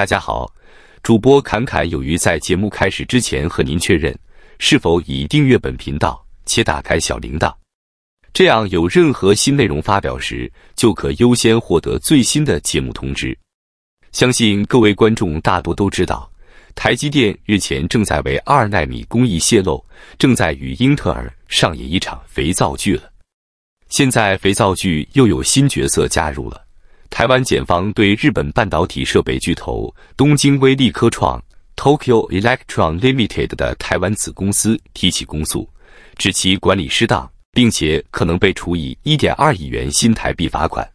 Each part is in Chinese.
大家好，主播侃侃有余在节目开始之前和您确认，是否已订阅本频道且打开小铃铛？这样有任何新内容发表时，就可优先获得最新的节目通知。相信各位观众大多都知道，台积电日前正在为二纳米工艺泄露，正在与英特尔上演一场肥皂剧了。现在肥皂剧又有新角色加入了。台湾检方对日本半导体设备巨头东京威力科创 （Tokyo Electron Limited） 的台湾子公司提起公诉，指其管理失当，并且可能被处以1.2亿元新台币罚款。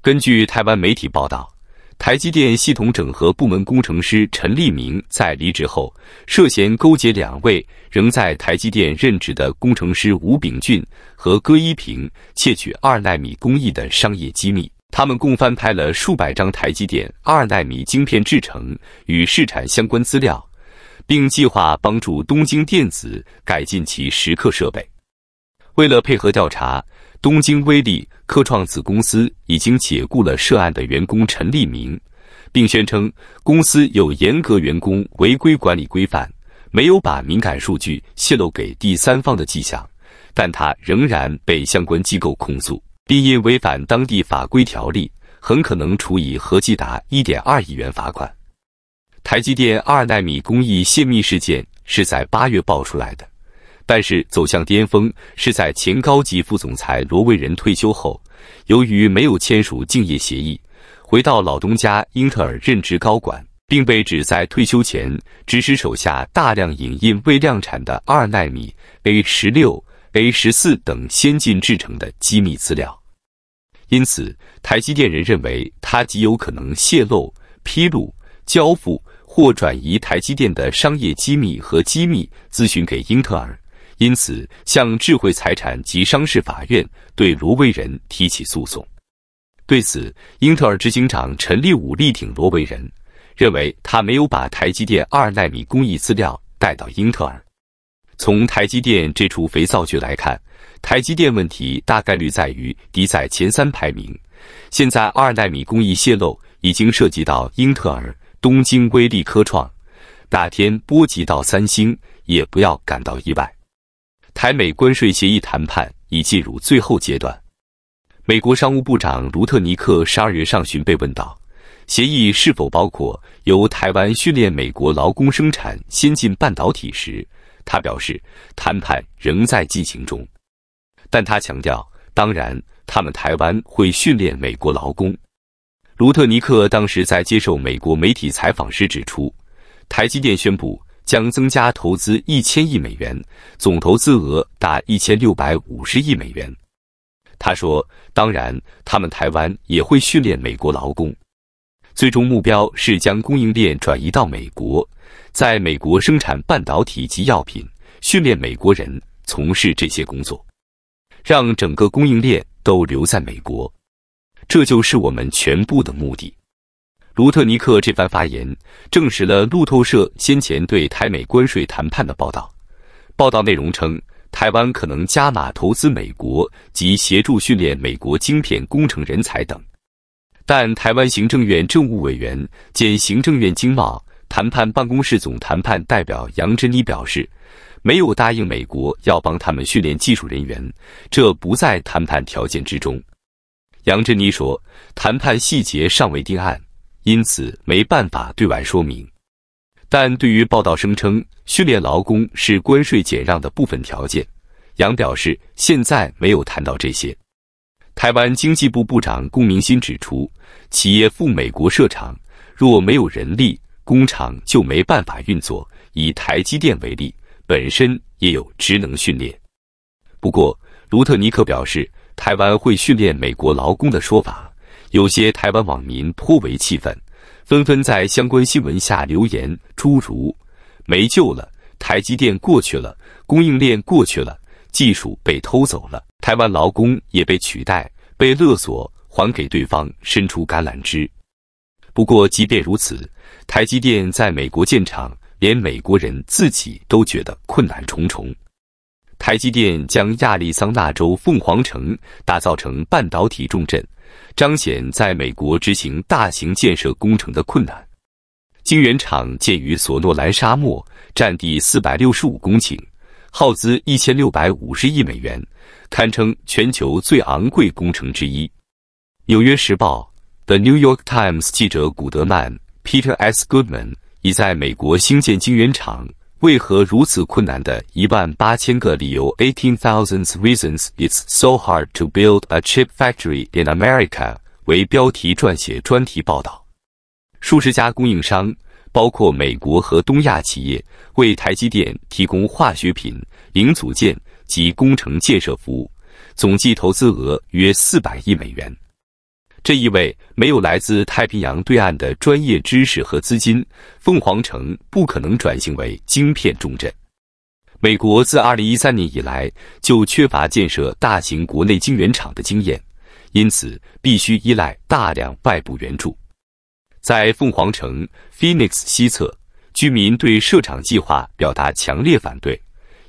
根据台湾媒体报道，台积电系统整合部门工程师陈立明在离职后，涉嫌勾结两位仍在台积电任职的工程师吴秉俊和戈一平，窃取二纳米工艺的商业机密。他们共翻拍了数百张台积电二纳米晶片制成与试产相关资料，并计划帮助东京电子改进其时刻设备。为了配合调查，东京威力科创子公司已经解雇了涉案的员工陈立明，并宣称公司有严格员工违规管理规范，没有把敏感数据泄露给第三方的迹象。但他仍然被相关机构控诉。并因违反当地法规条例，很可能处以合计达一点二亿元罚款。台积电二纳米工艺泄密事件是在八月爆出来的，但是走向巅峰是在前高级副总裁罗威仁退休后，由于没有签署竞业协议，回到老东家英特尔任职高管，并被指在退休前指使手下大量引印未量产的二纳米 A 十六。A 十四等先进制成的机密资料，因此台积电人认为他极有可能泄露、披露、交付或转移台积电的商业机密和机密咨询给英特尔，因此向智慧财产及商事法院对罗威人提起诉讼。对此，英特尔执行长陈立武力挺罗威人，认为他没有把台积电二纳米工艺资料带到英特尔。从台积电这出肥皂剧来看，台积电问题大概率在于敌在前三排名。现在二纳米工艺泄露已经涉及到英特尔、东京威力科创，哪天波及到三星也不要感到意外。台美关税协议谈判已进入最后阶段，美国商务部长卢特尼克十二月上旬被问到，协议是否包括由台湾训练美国劳工生产先进半导体时。他表示，谈判仍在进行中，但他强调，当然，他们台湾会训练美国劳工。卢特尼克当时在接受美国媒体采访时指出，台积电宣布将增加投资一千亿美元，总投资额达一千六百五十亿美元。他说，当然，他们台湾也会训练美国劳工。最终目标是将供应链转移到美国，在美国生产半导体及药品，训练美国人从事这些工作，让整个供应链都留在美国。这就是我们全部的目的。卢特尼克这番发言证实了路透社先前对台美关税谈判的报道。报道内容称，台湾可能加码投资美国及协助训练美国晶片工程人才等。但台湾行政院政务委员兼行政院经贸谈判办公室总谈判代表杨珍妮表示，没有答应美国要帮他们训练技术人员，这不在谈判条件之中。杨珍妮说，谈判细节尚未定案，因此没办法对外说明。但对于报道声称训练劳工是关税减让的部分条件，杨表示现在没有谈到这些。台湾经济部部长龚明鑫指出，企业赴美国设厂，若没有人力，工厂就没办法运作。以台积电为例，本身也有职能训练。不过，卢特尼克表示，台湾会训练美国劳工的说法，有些台湾网民颇为气愤，纷纷在相关新闻下留言，诸如“没救了，台积电过去了，供应链过去了，技术被偷走了。”台湾劳工也被取代、被勒索，还给对方伸出橄榄枝。不过，即便如此，台积电在美国建厂，连美国人自己都觉得困难重重。台积电将亚利桑那州凤凰城打造成半导体重镇，彰显在美国执行大型建设工程的困难。晶圆厂建于索诺兰沙漠，占地四百六十五公顷。耗资一千六百五十亿美元，堪称全球最昂贵工程之一。《纽约时报》The New York Times 记者古德曼 Peter S. Goodman 已在美国兴建晶圆厂为何如此困难的一万八千个理由 （Eighteen t h o u s a n d Reasons It's So Hard to Build a Chip Factory in America） 为标题撰写专题报道。数十家供应商。包括美国和东亚企业为台积电提供化学品、零组件及工程建设服务，总计投资额约四百亿美元。这意味着没有来自太平洋对岸的专业知识和资金，凤凰城不可能转型为晶片重镇。美国自二零一三年以来就缺乏建设大型国内晶圆厂的经验，因此必须依赖大量外部援助。在凤凰城 （Phoenix） 西侧，居民对设厂计划表达强烈反对，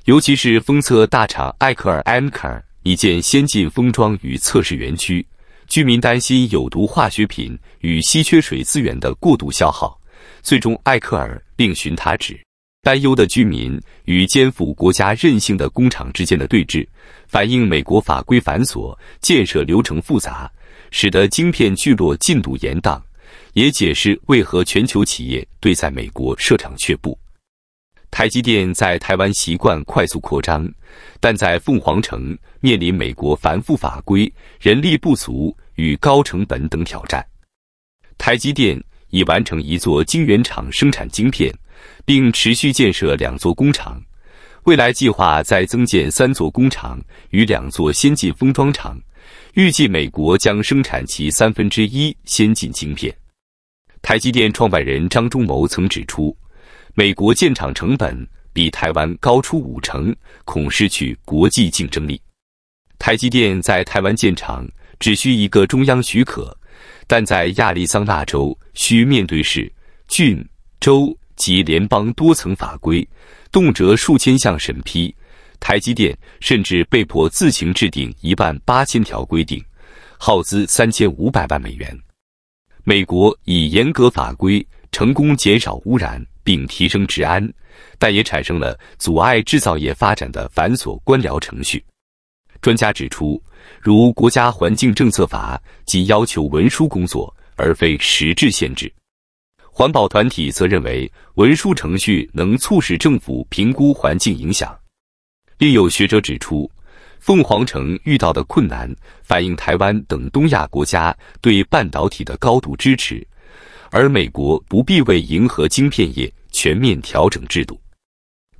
尤其是封测大厂艾克尔 a m k e r 一件先进封装与测试园区，居民担心有毒化学品与稀缺水资源的过度消耗。最终，艾克尔另寻他址。担忧的居民与肩负国家任性的工厂之间的对峙，反映美国法规繁琐、建设流程复杂，使得晶片聚落进度延宕。也解释为何全球企业对在美国设厂却步。台积电在台湾习惯快速扩张，但在凤凰城面临美国繁复法规、人力不足与高成本等挑战。台积电已完成一座晶圆厂生产晶片，并持续建设两座工厂。未来计划再增建三座工厂与两座先进封装厂，预计美国将生产其三分之一先进晶片。台积电创办人张忠谋曾指出，美国建厂成本比台湾高出五成，恐失去国际竞争力。台积电在台湾建厂只需一个中央许可，但在亚利桑那州需面对市、郡、州及联邦多层法规，动辄数千项审批，台积电甚至被迫自行制定一万八千条规定，耗资三千五百万美元。美国以严格法规成功减少污染并提升治安，但也产生了阻碍制造业发展的繁琐官僚程序。专家指出，如国家环境政策法即要求文书工作而非实质限制。环保团体则认为，文书程序能促使政府评估环境影响。另有学者指出。凤凰城遇到的困难，反映台湾等东亚国家对半导体的高度支持，而美国不必为迎合晶片业全面调整制度。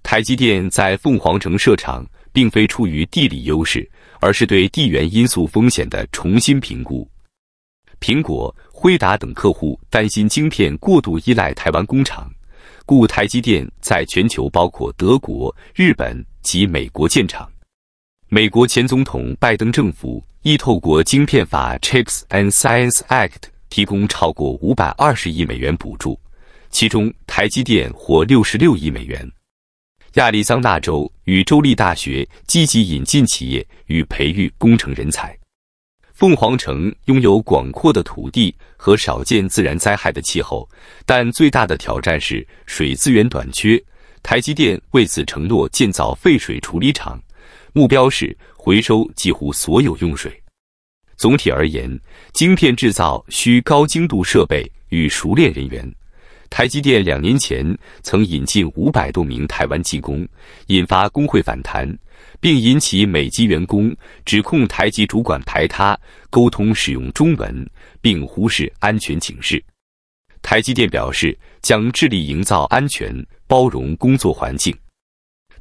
台积电在凤凰城设厂，并非出于地理优势，而是对地缘因素风险的重新评估。苹果、辉达等客户担心晶片过度依赖台湾工厂，故台积电在全球包括德国、日本及美国建厂。美国前总统拜登政府亦透过晶片法 （Chips and Science Act） 提供超过五百二十亿美元补助，其中台积电获六十六亿美元。亚利桑那州与州立大学积极引进企业与培育工程人才。凤凰城拥有广阔的土地和少见自然灾害的气候，但最大的挑战是水资源短缺。台积电为此承诺建造废水处理厂。目标是回收几乎所有用水。总体而言，晶片制造需高精度设备与熟练人员。台积电两年前曾引进五百多名台湾技工，引发工会反弹，并引起美籍员工指控台积主管排他、沟通使用中文并忽视安全警示。台积电表示将致力营造安全、包容工作环境。